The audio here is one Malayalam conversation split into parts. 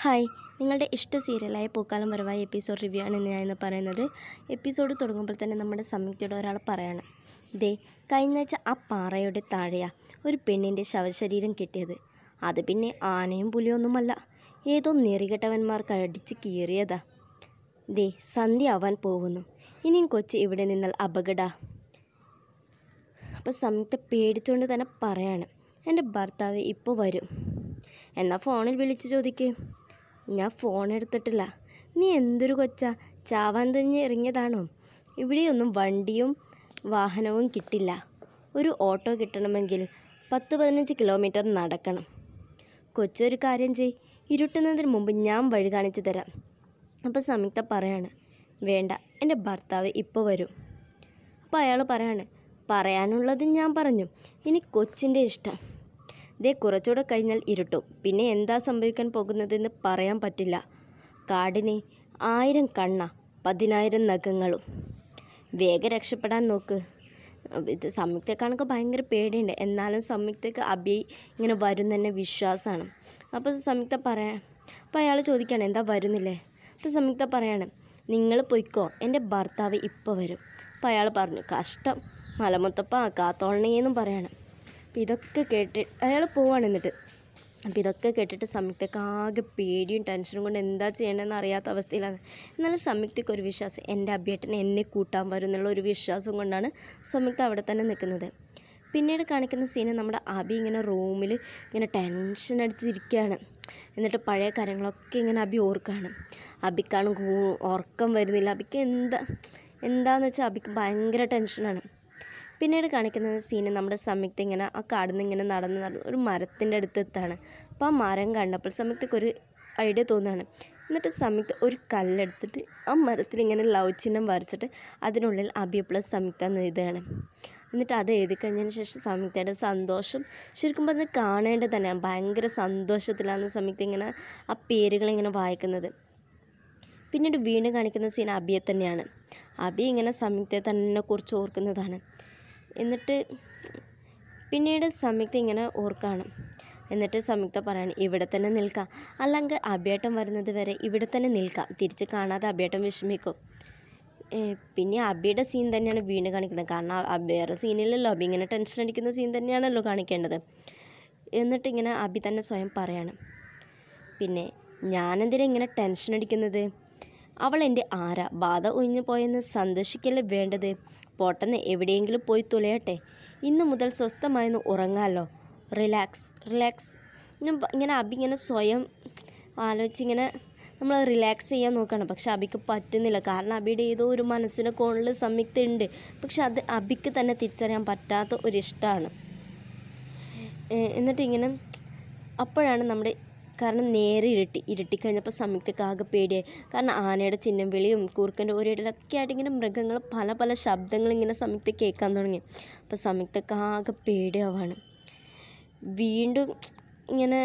ഹായ് നിങ്ങളുടെ ഇഷ്ട സീരിയലായ പൂക്കാലം വരവായ എപ്പിസോഡ് റിവ്യൂ ആണ് ഇന്ന് പറയുന്നത് എപ്പിസോഡ് തുടങ്ങുമ്പോൾ തന്നെ നമ്മുടെ സംയുക്തയുടെ ഒരാൾ പറയാണ് ദേ കഴിഞ്ഞ ആഴ്ച ആ പാറയുടെ താഴെയാണ് ഒരു പെണ്ണിൻ്റെ ശവശരീരം കിട്ടിയത് അത് പിന്നെ ആനയും പുലിയൊന്നുമല്ല ഏതോ നെറികെട്ടവന്മാർക്ക് അടിച്ച് കീറിയതാ ദേ സന്ധ്യ ആവാൻ പോകുന്നു ഇനിയും കൊച്ചി ഇവിടെ നിന്നാൽ അപകട അപ്പോൾ സംയുക്ത പേടിച്ചുകൊണ്ട് തന്നെ പറയാണ് എൻ്റെ ഭർത്താവ് ഇപ്പോൾ വരും എന്നാൽ ഫോണിൽ വിളിച്ച് ചോദിക്കും ഞാൻ ഫോൺ എടുത്തിട്ടില്ല നീ എന്തൊരു കൊച്ചാ ചാവാൻ തുഞ്ഞ് ഇറങ്ങിയതാണോ ഇവിടെയൊന്നും വണ്ടിയും വാഹനവും കിട്ടില്ല ഒരു ഓട്ടോ കിട്ടണമെങ്കിൽ പത്ത് പതിനഞ്ച് കിലോമീറ്റർ നടക്കണം കൊച്ചൊരു കാര്യം ചെയ് ഇരുട്ടുന്നതിന് മുമ്പ് ഞാൻ വഴി കാണിച്ചു തരാം അപ്പോൾ സംയുക്ത പറയാണ് വേണ്ട എൻ്റെ ഭർത്താവ് ഇപ്പോൾ വരും അപ്പോൾ അയാൾ പറയാണ് പറയാനുള്ളത് ഞാൻ പറഞ്ഞു ഇനി കൊച്ചിൻ്റെ ഇഷ്ടം ഇതേ കുറച്ചുകൂടെ കഴിഞ്ഞാൽ ഇരുട്ടും പിന്നെ എന്താ സംഭവിക്കാൻ പോകുന്നതെന്ന് പറയാൻ പറ്റില്ല കാടിന് ആയിരം കണ്ണ പതിനായിരം നഖങ്ങളും വേഗം രക്ഷപ്പെടാൻ നോക്ക് ഇത് സംയുക്തക്കാണൊക്കെ ഭയങ്കര പേടിയുണ്ട് എന്നാലും സംയുക്തക്ക് അഭി ഇങ്ങനെ വരും തന്നെ വിശ്വാസമാണ് അപ്പോൾ സംയുക്ത പറയാൻ അപ്പോൾ അയാൾ ചോദിക്കുകയാണ് എന്താ വരുന്നില്ലേ അപ്പോൾ സംയുക്ത പറയാണ് നിങ്ങൾ പൊയ്ക്കോ എൻ്റെ ഭർത്താവ് ഇപ്പോൾ വരും അപ്പോൾ അയാൾ പറഞ്ഞു കഷ്ടം മലമുത്തപ്പ കാത്തോളണേന്നും പറയാണ് അപ്പോൾ ഇതൊക്കെ കേട്ട് അയാൾ പോവാണ് എന്നിട്ട് അപ്പോൾ ഇതൊക്കെ കേട്ടിട്ട് സംയുക്തക്ക് ആകെ പേടിയും ടെൻഷനും കൊണ്ട് എന്താ ചെയ്യണമെന്ന് അറിയാത്ത അവസ്ഥയിലാണ് എന്നാലും സംയുക്തയ്ക്ക് ഒരു വിശ്വാസം എൻ്റെ അഭ്യർത്ഥന എന്നെ കൂട്ടാൻ വരും എന്നുള്ള ഒരു വിശ്വാസം കൊണ്ടാണ് സംയുക്ത അവിടെ തന്നെ നിൽക്കുന്നത് പിന്നീട് കാണിക്കുന്ന സീന് നമ്മുടെ അബി ഇങ്ങനെ റൂമിൽ ഇങ്ങനെ ടെൻഷൻ അടിച്ചിരിക്കുകയാണ് എന്നിട്ട് പഴയ കാര്യങ്ങളൊക്കെ ഇങ്ങനെ അബി ഓർക്കാണ് അബിക്കാണ് ഉറക്കം വരുന്നില്ല അബിക്ക് എന്താ എന്താണെന്ന് വെച്ചാൽ അബിക്ക് ഭയങ്കര ടെൻഷനാണ് പിന്നീട് കാണിക്കുന്ന സീന് നമ്മുടെ സംയുക്ത ഇങ്ങനെ ആ കാടുന്ന് ഇങ്ങനെ നടന്ന് നടന്ന് ഒരു മരത്തിൻ്റെ അടുത്ത് എത്താണ് അപ്പോൾ ആ മരം കണ്ടപ്പോൾ സംയുക്തക്ക് ഒരു ഐഡിയ തോന്നുകയാണ് എന്നിട്ട് സംയുക്ത ഒരു കല്ലെടുത്തിട്ട് ആ മരത്തിൽ ഇങ്ങനെ ലവ് ചിഹ്നം വരച്ചിട്ട് അതിനുള്ളിൽ അബി പ്ലസ് സംയുക്ത എന്ന് എഴുതുകയാണ് എന്നിട്ട് അത് എഴുതി കഴിഞ്ഞതിന് ശേഷം സംയുക്തയുടെ സന്തോഷം ശരിക്കും പറഞ്ഞാൽ കാണേണ്ടത് തന്നെയാണ് ഭയങ്കര സന്തോഷത്തിലാണ് സംയുക്ത ഇങ്ങനെ ആ പേരുകളിങ്ങനെ വായിക്കുന്നത് പിന്നീട് വീണ്ടും കാണിക്കുന്ന സീൻ അബിയെ തന്നെയാണ് അബി ഇങ്ങനെ സംയുക്തയെ തന്നെ കുറിച്ച് ഓർക്കുന്നതാണ് എന്നിട്ട് പിന്നീട് സംയുക്ത ഇങ്ങനെ ഓർക്കാണ് എന്നിട്ട് സംയുക്ത പറയാണ് ഇവിടെ തന്നെ നിൽക്കാം അല്ലെങ്കിൽ അഭ്യേട്ടം വരുന്നത് വരെ ഇവിടെ തന്നെ നിൽക്കാം തിരിച്ച് കാണാതെ അഭ്യേട്ടം വിഷമിക്കും പിന്നെ അബിയുടെ സീൻ തന്നെയാണ് വീണ് കാണിക്കുന്നത് കാരണം വേറെ സീനിലല്ലോ അബി ഇങ്ങനെ ടെൻഷൻ അടിക്കുന്ന സീൻ തന്നെയാണല്ലോ കാണിക്കേണ്ടത് എന്നിട്ട് ഇങ്ങനെ അബി തന്നെ സ്വയം പറയാണ് പിന്നെ ഞാനെന്തിനാ ഇങ്ങനെ ടെൻഷൻ അടിക്കുന്നത് അവൾ എൻ്റെ ആരാ ബാധ ഒഴിഞ്ഞു പോയെന്ന് സന്തോഷിക്കല്ലേ വേണ്ടത് പോട്ടെന്ന് എവിടെയെങ്കിലും പോയി തുലയട്ടെ ഇന്ന് മുതൽ സ്വസ്ഥമായെന്ന് ഉറങ്ങാമല്ലോ റിലാക്സ് റിലാക്സ് ഇങ്ങനെ അബി ഇങ്ങനെ സ്വയം ആലോചിച്ചിങ്ങനെ നമ്മൾ റിലാക്സ് ചെയ്യാൻ നോക്കണം പക്ഷെ അബിക്ക് പറ്റുന്നില്ല കാരണം അബിയുടെ ഏതോ ഒരു മനസ്സിന് കോണിൽ സംയുക്ത ഉണ്ട് പക്ഷെ അത് അബിക്ക് തന്നെ തിരിച്ചറിയാൻ പറ്റാത്ത ഒരിഷ്ടമാണ് എന്നിട്ട് ഇങ്ങനെ അപ്പോഴാണ് നമ്മുടെ കാരണം നേരെ ഇരട്ടി ഇരട്ടി കഴിഞ്ഞപ്പോൾ ആകെ പേടിയായി കാരണം ആനയുടെ ചിഹ്നം വിളിയും കൂർക്കൻ്റെ ഒരിടലൊക്കെ ആയിട്ട് ഇങ്ങനെ മൃഗങ്ങൾ പല പല ശബ്ദങ്ങൾ ഇങ്ങനെ സംയുക്ത കേൾക്കാൻ തുടങ്ങി അപ്പോൾ സംയുക്തക്കാകെ പേടിയാവാണ് വീണ്ടും ഇങ്ങനെ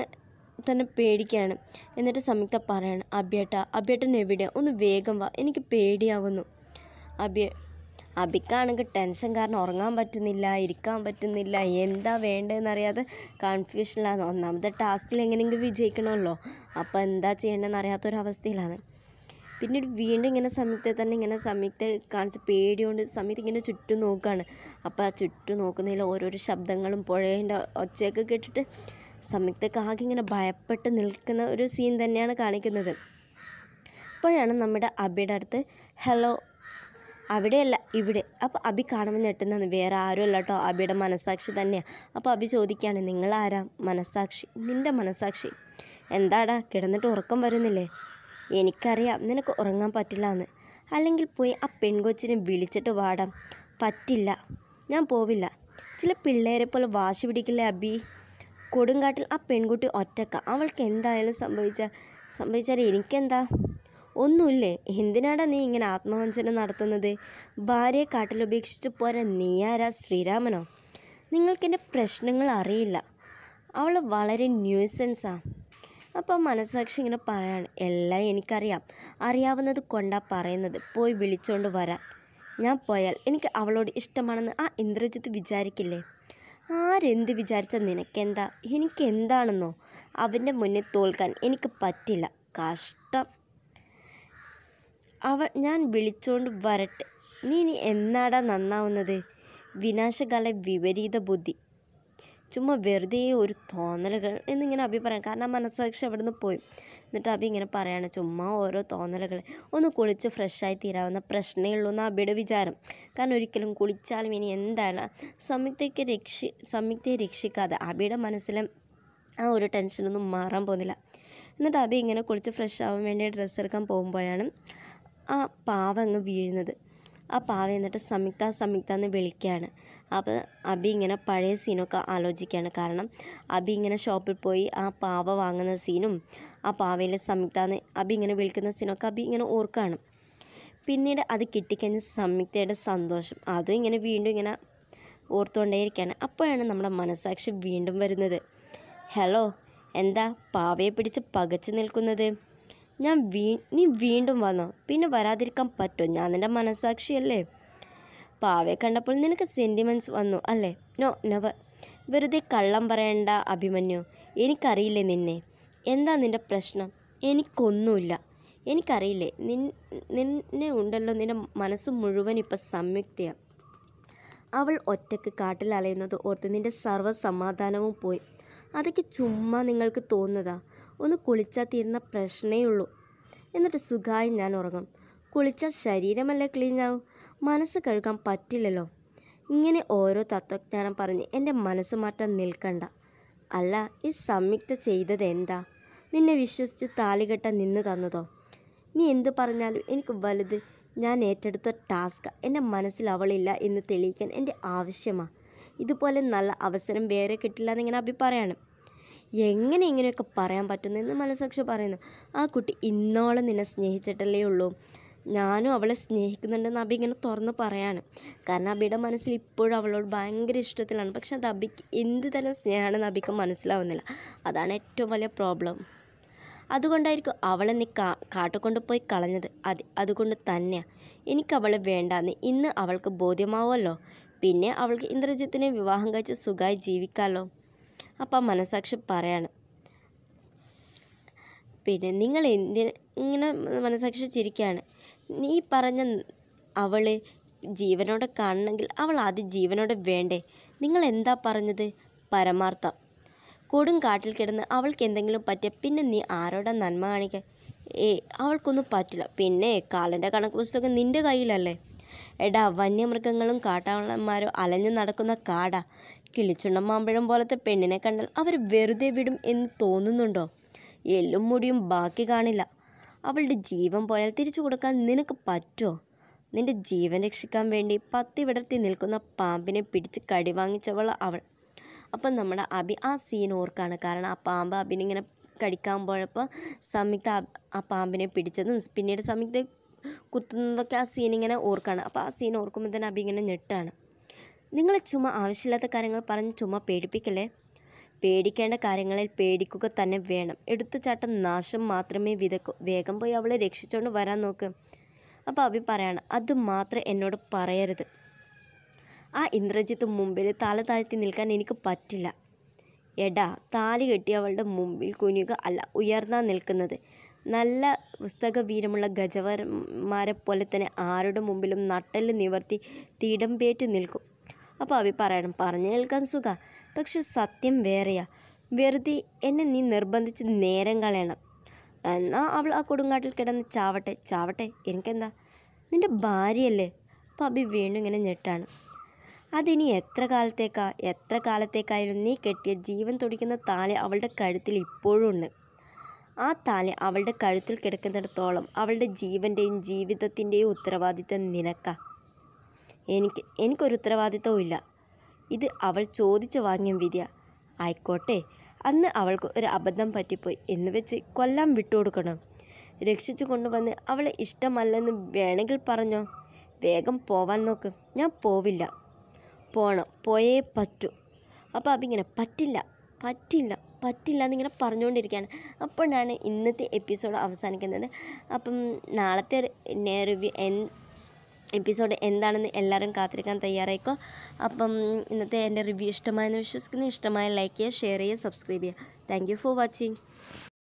തന്നെ പേടിക്കുകയാണ് എന്നിട്ട് സംയുക്ത പറയാണ് അബിയേട്ട അബിയേട്ടൻ എവിടെയാണ് ഒന്ന് വേഗം വാ എനിക്ക് പേടിയാവുന്നു അബിയ അബിക്കാണെങ്കിൽ ടെൻഷൻ കാരണം ഉറങ്ങാൻ പറ്റുന്നില്ല ഇരിക്കാൻ പറ്റുന്നില്ല എന്താ വേണ്ടതെന്നറിയാതെ കൺഫ്യൂഷനിലാണ് ഒന്നാമത്തെ ടാസ്കിൽ എങ്ങനെയെങ്കിലും വിജയിക്കണമല്ലോ അപ്പോൾ എന്താ ചെയ്യേണ്ടതെന്ന് അറിയാത്തൊരവസ്ഥയിലാണ് പിന്നീട് വീണ്ടും ഇങ്ങനെ സമയത്തെ തന്നെ ഇങ്ങനെ സമയത്തെ കാണിച്ച് പേടിയോണ്ട് സമയത്ത് ഇങ്ങനെ ചുറ്റും നോക്കുകയാണ് അപ്പോൾ ആ ചുറ്റും നോക്കുന്നതിൽ ഓരോരോ ശബ്ദങ്ങളും പുഴേൻ്റെ ഒച്ചയൊക്കെ കേട്ടിട്ട് സംയുക്തക്ക് ആകെ ഇങ്ങനെ ഭയപ്പെട്ട് നിൽക്കുന്ന ഒരു സീൻ തന്നെയാണ് കാണിക്കുന്നത് അപ്പോഴാണ് നമ്മുടെ അബിയുടെ അടുത്ത് ഹലോ അവിടെയല്ല ഇവിടെ അപ്പോൾ അബി കാണുമ്പോൾ ഞെട്ടുന്നത് വേറെ ആരും അല്ല കേട്ടോ അബിയുടെ മനസാക്ഷി തന്നെയാണ് അപ്പോൾ അബി ചോദിക്കുകയാണ് നിങ്ങളാരാ മനസാക്ഷി നിൻ്റെ മനസാക്ഷി എന്താടാ കിടന്നിട്ട് ഉറക്കം വരുന്നില്ലേ എനിക്കറിയാം നിനക്ക് ഉറങ്ങാൻ പറ്റില്ല എന്ന് അല്ലെങ്കിൽ പോയി ആ പെൺകൊച്ചിനെ വിളിച്ചിട്ട് വാടാം പറ്റില്ല ഞാൻ പോവില്ല ചില പിള്ളേരെ പോലെ വാശി പിടിക്കില്ലേ അബി കൊടുങ്കാട്ടിൽ ആ പെൺകുട്ടി ഒറ്റക്ക അവൾക്ക് എന്തായാലും സംഭവിച്ച സംഭവിച്ചാൽ എനിക്കെന്താ ഒന്നുമില്ലേ എന്തിനാടാ നീ ഇങ്ങനെ ആത്മവഞ്ചന നടത്തുന്നത് ഭാര്യയെ കാട്ടിലുപേക്ഷിച്ച് പോരാ നീയാരാ ശ്രീരാമനോ നിങ്ങൾക്കെൻ്റെ പ്രശ്നങ്ങൾ അറിയില്ല അവൾ വളരെ ന്യൂസൻസാണ് അപ്പോൾ മനസാക്ഷി ഇങ്ങനെ പറയാണ് എല്ലാം എനിക്കറിയാം അറിയാവുന്നത് കൊണ്ടാ പറയുന്നത് പോയി വിളിച്ചോണ്ട് വരാൻ ഞാൻ പോയാൽ എനിക്ക് അവളോട് ഇഷ്ടമാണെന്ന് ആ ഇന്ദ്രജിത്ത് വിചാരിക്കില്ലേ ആരെന്ത് വിചാരിച്ചാൽ നിനക്കെന്താ എനിക്കെന്താണെന്നോ അവൻ്റെ മുന്നിൽ തോൽക്കാൻ എനിക്ക് പറ്റില്ല കഷ്ടം അവ ഞാൻ വിളിച്ചോണ്ട് വരട്ടെ നീ ഇനി എന്നാടാ നന്നാവുന്നത് വിനാശകാല വിപരീത ബുദ്ധി ചുമ്മാ വെറുതെ ഒരു തോന്നലുകൾ എന്നിങ്ങനെ അഭി പറയാം കാരണം മനസ്സാക്ഷി അവിടെ നിന്ന് പോയി എന്നിട്ട് അഭി ഇങ്ങനെ പറയാണ് ചുമ്മാ ഓരോ തോന്നലുകൾ ഒന്ന് കുളിച്ച് ഫ്രഷായി തീരാവുന്ന പ്രശ്നമേ ഉള്ളൂ എന്ന് അഭിയുടെ വിചാരം കാരണം ഒരിക്കലും കുളിച്ചാലും ഇനി എന്താണ് സംയുക്തയ്ക്ക് രക്ഷി സംയുക്തയെ രക്ഷിക്കാതെ അഭിയുടെ മനസ്സിലെ ആ ഒരു ടെൻഷനൊന്നും മാറാൻ പോകുന്നില്ല എന്നിട്ട് അഭി ഇങ്ങനെ കുളിച്ച് ഫ്രഷ് ആവാൻ വേണ്ടി ഡ്രസ്സ് എടുക്കാൻ പോകുമ്പോഴാണ് ആ പാവ അങ്ങ് വീഴുന്നത് ആ പാവ എന്നിട്ട് സംയുക്ത സംയുക്ത എന്ന് വിളിക്കുകയാണ് അപ്പോൾ അബി ഇങ്ങനെ പഴയ സീനൊക്കെ ആലോചിക്കുകയാണ് കാരണം അബി ഇങ്ങനെ ഷോപ്പിൽ പോയി ആ പാവ വാങ്ങുന്ന സീനും ആ പാവയിലെ സംയുക്ത എന്ന് അബി ഇങ്ങനെ വിളിക്കുന്ന സീനൊക്കെ അബി ഇങ്ങനെ ഓർക്കുകയാണ് പിന്നീട് അത് കിട്ടിക്കഴിഞ്ഞ് സംയുക്തയുടെ സന്തോഷം അതും ഇങ്ങനെ വീണ്ടും ഇങ്ങനെ ഓർത്തുകൊണ്ടേയിരിക്കുകയാണ് അപ്പോഴാണ് നമ്മുടെ മനസാക്ഷി വീണ്ടും വരുന്നത് ഹലോ എന്താ പാവയെ പിടിച്ച് പകച്ചു നിൽക്കുന്നത് ഞാൻ വീ നീ വീണ്ടും വന്നോ പിന്നെ വരാതിരിക്കാൻ പറ്റുമോ ഞാൻ നിൻ്റെ മനസാക്ഷിയല്ലേ പാവയെ കണ്ടപ്പോൾ നിനക്ക് സെൻറ്റിമെൻറ്റ്സ് വന്നു അല്ലേ നോ നവ വെറുതെ കള്ളം പറയണ്ട അഭിമന്യു എനിക്കറിയില്ലേ നിന്നെ എന്താ നിൻ്റെ പ്രശ്നം എനിക്കൊന്നുമില്ല എനിക്കറിയില്ലേ നിൻ നിന്നെ ഉണ്ടല്ലോ നിൻ്റെ മനസ്സ് മുഴുവൻ ഇപ്പം സംയുക്തിയാണ് അവൾ ഒറ്റക്ക് കാട്ടിൽ അലയുന്നത് ഓർത്ത് നിൻ്റെ സർവ്വസമാധാനവും പോയി അതൊക്കെ ചുമ്മാ നിങ്ങൾക്ക് തോന്നുന്നതാണ് ഒന്ന് കുളിച്ചാൽ തീരുന്ന പ്രശ്നമേ ഉള്ളൂ എന്നിട്ട് സുഖമായി ഞാൻ ഉറങ്ങും കുളിച്ചാൽ ശരീരമല്ല ക്ലീൻ ആവും മനസ്സ് കഴുകാൻ പറ്റില്ലല്ലോ ഇങ്ങനെ ഓരോ തത്വജ്ഞാനം പറഞ്ഞ് എൻ്റെ മനസ്സ് മാറ്റാൻ നിൽക്കണ്ട അല്ല ഈ സംയുക്ത ചെയ്തത് എന്താ നിന്നെ വിശ്വസിച്ച് താളികെട്ട നിന്ന് തന്നതോ നീ എന്ത് പറഞ്ഞാലും എനിക്ക് വലുത് ഞാൻ ഏറ്റെടുത്ത ടാസ്ക് എൻ്റെ മനസ്സിൽ അവളില്ല എന്ന് തെളിയിക്കാൻ എൻ്റെ ആവശ്യമാണ് ഇതുപോലെ നല്ല അവസരം വേറെ കിട്ടില്ല എന്നിങ്ങനെ അഭിപ്രായമാണ് പറയാണ് എങ്ങനെ ഇങ്ങനെയൊക്കെ പറയാൻ പറ്റുന്നു എന്ന് മനസ്സാക്ഷി പറയുന്നു ആ കുട്ടി ഇന്നോളം നിന്നെ സ്നേഹിച്ചിട്ടല്ലേ ഉള്ളൂ ഞാനും അവളെ സ്നേഹിക്കുന്നുണ്ടെന്ന് അബി ഇങ്ങനെ തുറന്ന് പറയാണ് കാരണം അബിയുടെ മനസ്സിൽ ഇപ്പോഴും അവളോട് ഭയങ്കര ഇഷ്ടത്തിലാണ് പക്ഷെ അത് അബിക്ക് എന്ത് തരം സ്നേഹമാണെന്ന് അബിക്ക് മനസ്സിലാവുന്നില്ല അതാണ് ഏറ്റവും വലിയ പ്രോബ്ലം അതുകൊണ്ടായിരിക്കും അവളെ നീ കാ കാട്ടുകൊണ്ട് പോയി കളഞ്ഞത് അത് അതുകൊണ്ട് തന്നെയാണ് എനിക്കവളെ വേണ്ടാന്ന് ഇന്ന് അവൾക്ക് ബോധ്യമാവുമല്ലോ പിന്നെ അവൾക്ക് ഇന്ദ്രജിത്തിനെ വിവാഹം കഴിച്ച് സുഖമായി ജീവിക്കാമല്ലോ അപ്പം മനസാക്ഷി പറയാണ് പിന്നെ നിങ്ങൾ എന്തിന് ഇങ്ങനെ മനസാക്ഷി ചിരിക്കുകയാണ് നീ പറഞ്ഞ അവൾ ജീവനോടെ കാണണമെങ്കിൽ അവൾ ആദ്യം ജീവനോടെ വേണ്ടേ നിങ്ങൾ എന്താ പറഞ്ഞത് പരമാർത്ഥം കൊടും കാട്ടിൽ കിടന്ന് അവൾക്ക് എന്തെങ്കിലും പറ്റിയ പിന്നെ നീ ആരോടെ നന്മ കാണിക്കുക ഏ അവൾക്കൊന്നും പറ്റില്ല പിന്നെ കാലൻ്റെ കണക്ക് പുസ്തകം നിൻ്റെ കയ്യിലല്ലേ എടാ വന്യമൃഗങ്ങളും കാട്ടാളന്മാരും അലഞ്ഞു നടക്കുന്ന കാടാ കിളിച്ചുണ്ട മാമ്പഴം പോലത്തെ പെണ്ണിനെ കണ്ടാൽ അവർ വെറുതെ വിടും എന്ന് തോന്നുന്നുണ്ടോ എല്ലും മുടിയും ബാക്കി കാണില്ല അവളുടെ ജീവൻ പോയാൽ തിരിച്ചു കൊടുക്കാൻ നിനക്ക് പറ്റുമോ നിന്റെ ജീവൻ രക്ഷിക്കാൻ വേണ്ടി പത്തി വിടർത്തി നിൽക്കുന്ന പാമ്പിനെ പിടിച്ച് കടി വാങ്ങിച്ചവൾ അവൾ അപ്പം നമ്മുടെ അബി ആ സീൻ ഓർക്കാണ് കാരണം ആ പാമ്പ് അബിനിങ്ങനെ കടിക്കാൻ പോയപ്പോൾ സംയുക്ത ആ പാമ്പിനെ പിടിച്ചതും പിന്നീട് സംയുക്ത കുത്തുന്നതൊക്കെ ആ സീൻ ഇങ്ങനെ ഓർക്കാണ് അപ്പോൾ ആ സീൻ ഓർക്കുമ്പോൾ തന്നെ അബി ഇങ്ങനെ ഞെട്ടാണ് നിങ്ങൾ ചുമ ആവശ്യമില്ലാത്ത കാര്യങ്ങൾ പറഞ്ഞ് ചുമ പേടിപ്പിക്കല്ലേ പേടിക്കേണ്ട കാര്യങ്ങളിൽ പേടിക്കുക തന്നെ വേണം എടുത്തുചാട്ടം നാശം മാത്രമേ വിതക്കൂ വേഗം പോയി അവളെ രക്ഷിച്ചുകൊണ്ട് വരാൻ നോക്ക് അപ്പോൾ അഭി പറയാണ് അത് മാത്രം എന്നോട് പറയരുത് ആ ഇന്ദ്രജിത്ത് മുമ്പിൽ തല താഴ്ത്തി നിൽക്കാൻ എനിക്ക് പറ്റില്ല എടാ താലി കെട്ടി അവളുടെ മുമ്പിൽ കുനിയുക അല്ല ഉയർന്നാ നിൽക്കുന്നത് നല്ല പുസ്തക വീരമുള്ള ഗജവർമാരെ പോലെ തന്നെ ആരുടെ മുമ്പിലും നട്ടല് നിവർത്തി തിടമ്പേറ്റ് നിൽക്കും അപ്പോൾ അവി പറയണം പറഞ്ഞു കേൾക്കാൻ സുഖ പക്ഷെ സത്യം വേറെയാ വെറുതെ എന്നെ നീ നിർബന്ധിച്ച് നേരം കളയണം എന്നാൽ അവൾ ആ കൊടുങ്കാട്ടിൽ കിടന്ന് ചാവട്ടെ ചാവട്ടെ എനിക്കെന്താ നിൻ്റെ ഭാര്യയല്ലേ അപ്പം അബി വീണ്ടും ഇങ്ങനെ ഞെട്ടാണ് അതിനി എത്ര കാലത്തേക്കാ എത്ര കാലത്തേക്കായാലും നീ കെട്ടിയ ജീവൻ തുടിക്കുന്ന താലെ അവളുടെ കഴുത്തിൽ ഇപ്പോഴും ഉണ്ട് ആ താലെ അവളുടെ കഴുത്തിൽ കിടക്കുന്നിടത്തോളം അവളുടെ ജീവൻ്റെയും ജീവിതത്തിൻ്റെയും ഉത്തരവാദിത്തം നിനക്കാ എനിക്ക് എനിക്കൊരു ഉത്തരവാദിത്വവും ഇല്ല ഇത് അവൾ ചോദിച്ചു വാങ്ങിയ വിദ്യ ആയിക്കോട്ടെ അന്ന് അവൾക്ക് ഒരു അബദ്ധം പറ്റിപ്പോയി എന്ന് വെച്ച് കൊല്ലാൻ വിട്ടുകൊടുക്കണം രക്ഷിച്ചു കൊണ്ടുവന്ന് അവളെ ഇഷ്ടമല്ലെന്ന് വേണമെങ്കിൽ പറഞ്ഞോ വേഗം പോവാൻ നോക്ക് ഞാൻ പോവില്ല പോണം പോയേ പറ്റൂ അപ്പോൾ അപ്പിങ്ങനെ പറ്റില്ല പറ്റില്ല പറ്റില്ല എന്നിങ്ങനെ പറഞ്ഞുകൊണ്ടിരിക്കുകയാണ് അപ്പോഴാണ് ഇന്നത്തെ എപ്പിസോഡ് അവസാനിക്കുന്നത് അപ്പം നാളത്തെ റിവ്യൂ എപ്പിസോഡ് എന്താണെന്ന് എല്ലാവരും കാത്തിരിക്കാൻ തയ്യാറായിക്കോ അപ്പം ഇന്നത്തെ എൻ്റെ റിവ്യൂ ഇഷ്ടമായെന്ന് വിശ്വസിക്കുന്നു ഇഷ്ടമായ ലൈക്ക് ചെയ്യുക ഷെയർ ചെയ്യുക സബ്സ്ക്രൈബ് ചെയ്യുക താങ്ക് ഫോർ വാച്ചിങ്